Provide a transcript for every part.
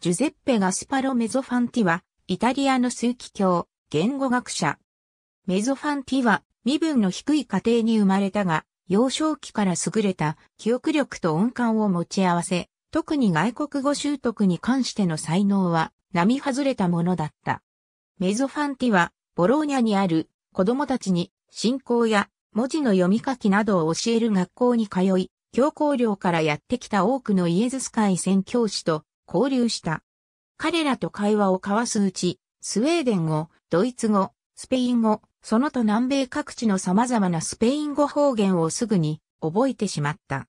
ジュゼッペ・ガスパロ・メゾファンティは、イタリアの数奇教、言語学者。メゾファンティは、身分の低い家庭に生まれたが、幼少期から優れた記憶力と音感を持ち合わせ、特に外国語習得に関しての才能は、並外れたものだった。メゾファンティは、ボローニャにある子供たちに、信仰や文字の読み書きなどを教える学校に通い、教皇寮からやってきた多くのイエズス会宣教師と交流した。彼らと会話を交わすうち、スウェーデン語、ドイツ語、スペイン語、その他南米各地の様々なスペイン語方言をすぐに覚えてしまった。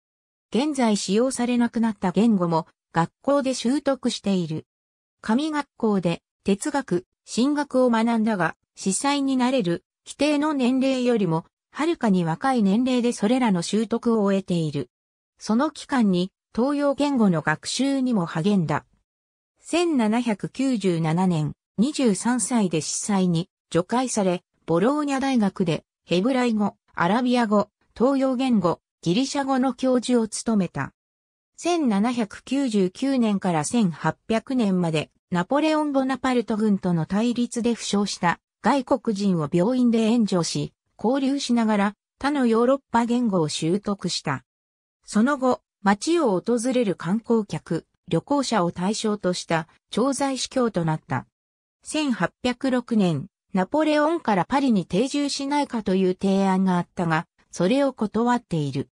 現在使用されなくなった言語も学校で習得している。神学校で哲学、進学を学んだが、実際になれる規定の年齢よりも、はるかに若い年齢でそれらの習得を終えている。その期間に東洋言語の学習にも励んだ。1797年、23歳で司祭に除外され、ボローニャ大学でヘブライ語、アラビア語、東洋言語、ギリシャ語の教授を務めた。1799年から1800年までナポレオン・ボナパルト軍との対立で負傷した外国人を病院で援助し、交流しながら他のヨーロッパ言語を習得した。その後、街を訪れる観光客、旅行者を対象とした調剤司教となった。1806年、ナポレオンからパリに定住しないかという提案があったが、それを断っている。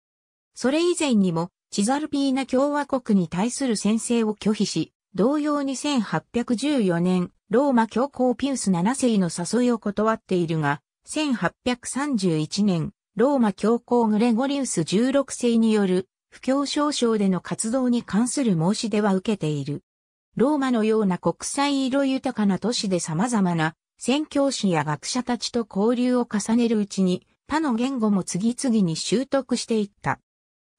それ以前にも、チザルピーナ共和国に対する宣誓を拒否し、同様に1814年、ローマ教皇ピウス7世の誘いを断っているが、1831年、ローマ教皇グレゴリウス16世による不況少々での活動に関する申し出は受けている。ローマのような国際色豊かな都市で様々な宣教師や学者たちと交流を重ねるうちに他の言語も次々に習得していった。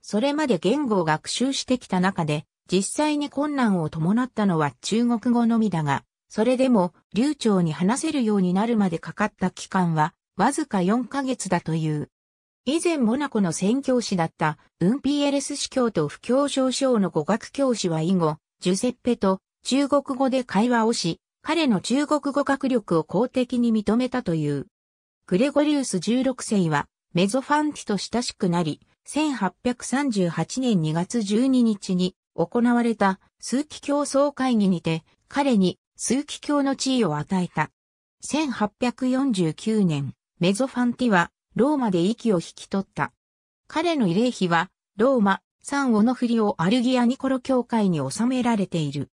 それまで言語を学習してきた中で実際に困難を伴ったのは中国語のみだが、それでも流暢に話せるようになるまでかかった期間はわずか4ヶ月だという。以前モナコの宣教師だったウンピエレス司教と不教少将の語学教師は以後、ジュセッペと中国語で会話をし、彼の中国語学力を公的に認めたという。グレゴリウス16世はメゾファンティと親しくなり、1838年2月12日に行われた数奇教総会議にて彼に数奇教の地位を与えた。1849年、メゾファンティはローマで息を引き取った。彼の慰霊碑は、ローマ、サンオノフリオ・アルギアニコロ教会に収められている。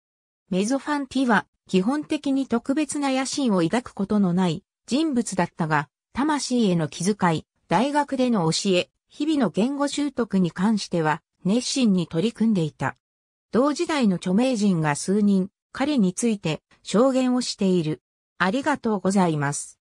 メゾファンティは、基本的に特別な野心を抱くことのない人物だったが、魂への気遣い、大学での教え、日々の言語習得に関しては、熱心に取り組んでいた。同時代の著名人が数人、彼について証言をしている。ありがとうございます。